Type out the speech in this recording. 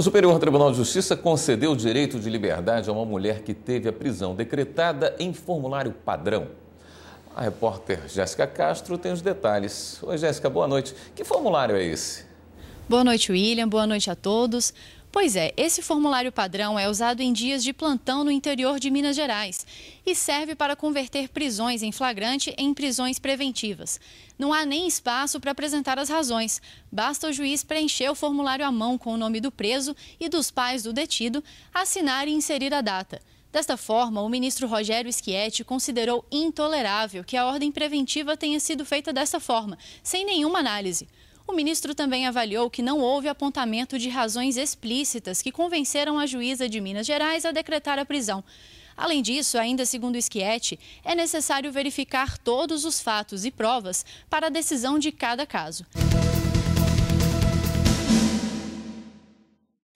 O Superior Tribunal de Justiça concedeu o direito de liberdade a uma mulher que teve a prisão decretada em formulário padrão. A repórter Jéssica Castro tem os detalhes. Oi, Jéssica, boa noite. Que formulário é esse? Boa noite, William. Boa noite a todos. Pois é, esse formulário padrão é usado em dias de plantão no interior de Minas Gerais e serve para converter prisões em flagrante em prisões preventivas. Não há nem espaço para apresentar as razões. Basta o juiz preencher o formulário à mão com o nome do preso e dos pais do detido, assinar e inserir a data. Desta forma, o ministro Rogério Schietti considerou intolerável que a ordem preventiva tenha sido feita dessa forma, sem nenhuma análise. O ministro também avaliou que não houve apontamento de razões explícitas que convenceram a juíza de Minas Gerais a decretar a prisão. Além disso, ainda segundo o Schietti, é necessário verificar todos os fatos e provas para a decisão de cada caso.